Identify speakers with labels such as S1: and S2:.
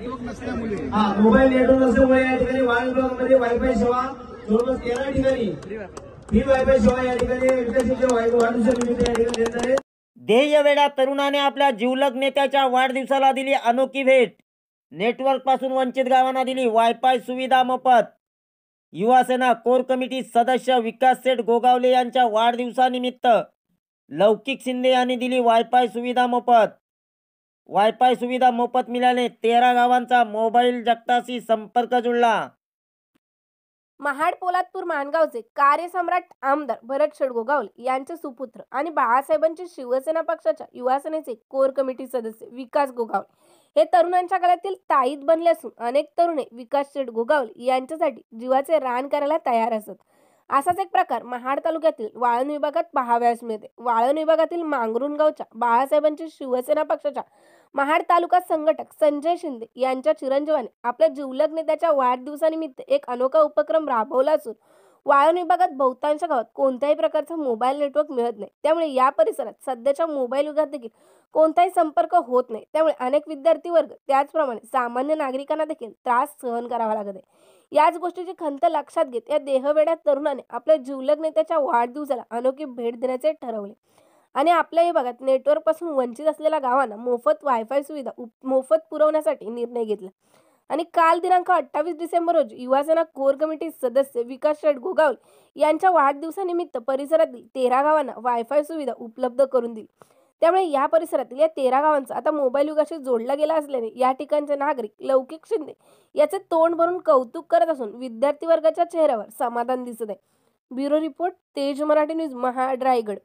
S1: हा mobile network नसल्यामुळे या ठिकाणी वाळी ब्लॉक मध्ये वायफाय सेवा जवळपास तेरा ठिकाणी ही वायफाय सेवा या ठिकाणी ध्येय वेळा तरुणाने आपल्या जीवलग नेत्याच्या वाढदिवसाला दिली अनोखी भेट नेटवर्क पासून वंचित गावांना दिली वायफाय सुविधा मोफत युवासेना कोर कमिटी सदस्य विकास सेठ गोगावले यांच्या वाढदिवसानिमित्त लौकिक शिंदे यांनी दिली वायफाय सुविधा मोफत वायफाय सुविधा मोफत मिळाले तेरा गावांचा मोबाईल जगताशी संपर्क जुळला
S2: महाड पोलादपूर माणगावचे कार्यसम्राट आमदार भरत शेडगोगावले यांचे सुपुत्र आणि बाळासाहेबांचे शिवसेना पक्षाच्या युवासेनेचे कोर कमिटी सदस्य विकास गोगावल हे तरुणांच्या गळ्यातील ताईत बनले असून अनेक तरुणे विकास शेड गोगावल यांच्यासाठी जीवाचे रान करायला तयार असत असाच एक प्रकार महाड तालुक्यातील वाळण विभागात पाहाव्यास मिळते वाळण विभागातील मांगरुण गावच्या बाळासाहेबांच्या शिवसेना पक्षाच्या महाड तालुका संघटक संजय शिंदे यांच्या चिरंजीवाने आपल्या जिवलग नेत्याच्या वाढदिवसानिमित्त एक अनोखा उपक्रम राबवला असून वाळवण विभागात बहुतांश गावात कोणत्याही प्रकारचा मोबाईल नेटवर्क मिळत नाही त्यामुळे या परिसरात सध्याच्या मोबाईल युगात देखील कोणताही संपर्क होत नाही त्यामुळे अनेक विद्यार्थी वर्ग त्याचप्रमाणे सामान्य नागरिकांना देखील त्रास सहन करावा लागत आहे याच गोष्टीची खंत लक्षात घेत या देहवेड्या तरुणाने आपल्या जिवलग नेत्याच्या वाढदिवसाला अनोखी भेट देण्याचे ठरवले आणि आपल्या विभागात नेटवर्क पासून वंचित असलेल्या गावांना मोफत वायफाय सुविधा मोफत पुरवण्यासाठी निर्णय घेतला आणि काल दिनांक अठ्ठावीस डिसेंबर रोजी युवासेना कोर कमिटी सदस्य विकास शेठ गोगावल यांच्या वाढदिवसानिमित्त परिसरातील तेरा गावांना वायफाय सुविधा उपलब्ध करून दिली त्यामुळे या परिसरातील या तेरा गावांचा आता मोबाईल युगाशी जोडला गेला असल्याने या ठिकाणचे नागरिक लौकिक शिंदे याचे तोंड भरून कौतुक करत असून विद्यार्थी वर्गाच्या चेहऱ्यावर समाधान दिसत आहे ब्युरो रिपोर्ट तेज मराठी न्यूज महाड रायगड